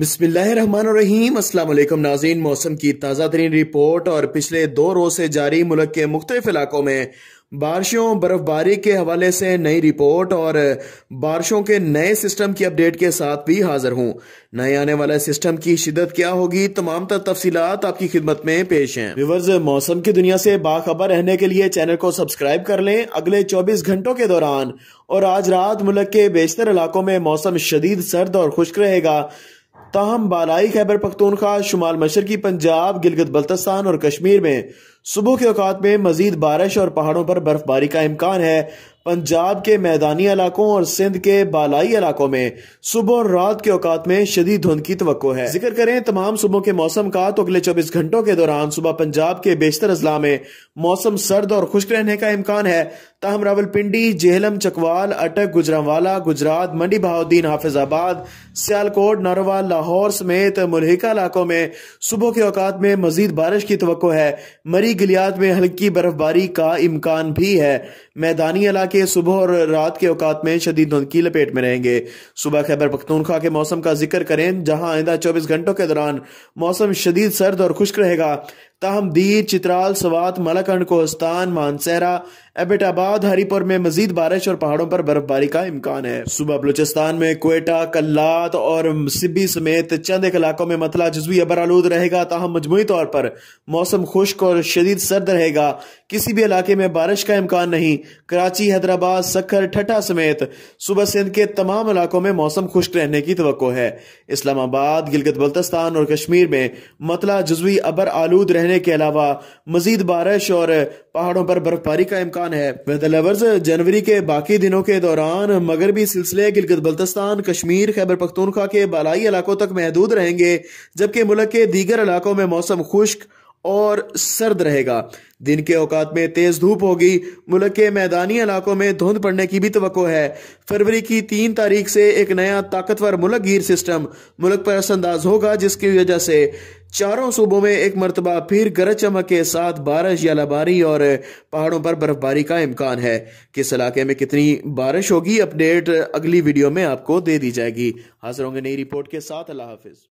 बिस्मिल्लाम असलम नाजीन मौसम की ताज़ा तरीन रिपोर्ट और पिछले दो रोज से जारी मुल्क के मुख्तलिफ इलाकों में बारिशों बर्फबारी के हवाले से नई रिपोर्ट और बारिशों के नए सिस्टम की अपडेट के साथ भी हाजिर हूँ नए आने वाले सिस्टम की शिदत क्या होगी तमाम तर तफसीत आपकी खिदमत में पेश हैं विवर्स मौसम की दुनिया से बाखबर रहने के लिए चैनल को सब्सक्राइब कर लें अगले चौबीस घंटों के दौरान और आज रात मुल्क के बेशतर इलाकों में मौसम शदीद सर्द और खुश्क रहेगा ताहम बालाई खैबर पखतूनखा शुमाल मशरकी पंजाब गिलगत बल्तस्तान और कश्मीर में सुबह के अवकात में मजीद बारिश और पहाड़ों पर बर्फबारी का इम्कान है पंजाब के मैदानी इलाकों और सिंध के बालाई इलाकों में सुबह और रात के औकात में शदीद धुंध की तो है जिक्र करें तमाम सुबह के मौसम का तो अगले चौबीस घंटों के दौरान सुबह पंजाब के बेशतर अजला में मौसम सर्द और खुश्क रहने का इम्कान है ताहम रावलपिंडी जेहलम चकवाल अटक गुजरावाला गुजरात मंडी बहाउद्दीन हाफिजाबाद सियालकोट नारोवाल लाहौर समेत मुलहिका इलाकों में सुबह के औकात में मजीद बारिश की तो है मरी गलियात में हल्की बर्फबारी का इम्कान भी है मैदानी इलाके सुबह और रात के अवकात में शदीद धुंध की लपेट में रहेंगे सुबह खैबर पख्तूनखा के मौसम का जिक्र करें जहां आइंदा चौबीस घंटों के दौरान मौसम शदीद सर्द और खुश्क रहेगा ताहम दीर चित्राल सवात मलाखंड कोहस्तान मानसहरा एबेटाबाद हरिपुर में मजीद बारिश और पहाड़ों पर बर्फबारी का इम्कान है सुबह बलूचिस्तान में कोयटा कल्लात और सिब्बी समेत चंद एक इलाकों में मतला जजवी अबर आलूद रहेगा ताहम मजमू तौर पर मौसम खुश्क और शदीद सर्द रहेगा किसी भी इलाके में बारिश का इम्कान नहीं कराची हैदराबाद सखर ठटा समेत सुबह सिंध के तमाम इलाकों में मौसम खुश्क रहने की तो है इस्लामाबाद गिलगत बल्तिस्तान और कश्मीर में मतला जजवी अबर आलूद रहने के अलावा मजीद बारिश और पहाड़ों पर बर्फबारी का इम्कान है वेदर लवर्स जनवरी के बाकी दिनों के दौरान मगरबी सिलसिले गिलगत बल्तिस्तान कश्मीर खैबर पख्तूनखा के बालाई इलाकों तक महदूद रहेंगे जबकि मुल्क के दीगर इलाकों में मौसम खुश्क और सर्द रहेगा दिन के औकात में तेज़ धूप होगी मुल्क के मैदानी इलाकों में धुंध पड़ने की भी तो है फरवरी की तीन तारीख से एक नया ताकतवर मुल्क गिर सिस्टम मुल्क पर असरअंदाज होगा जिसकी वजह से चारों सूबों में एक मरतबा फिर गरज चमक के साथ बारिश या लबारी और पहाड़ों पर बर्फबारी का इम्कान है किस इलाके में कितनी बारिश होगी अपडेट अगली वीडियो में आपको दे दी जाएगी हाजिर होंगे नई रिपोर्ट के साथ अल्लाह हाफिज़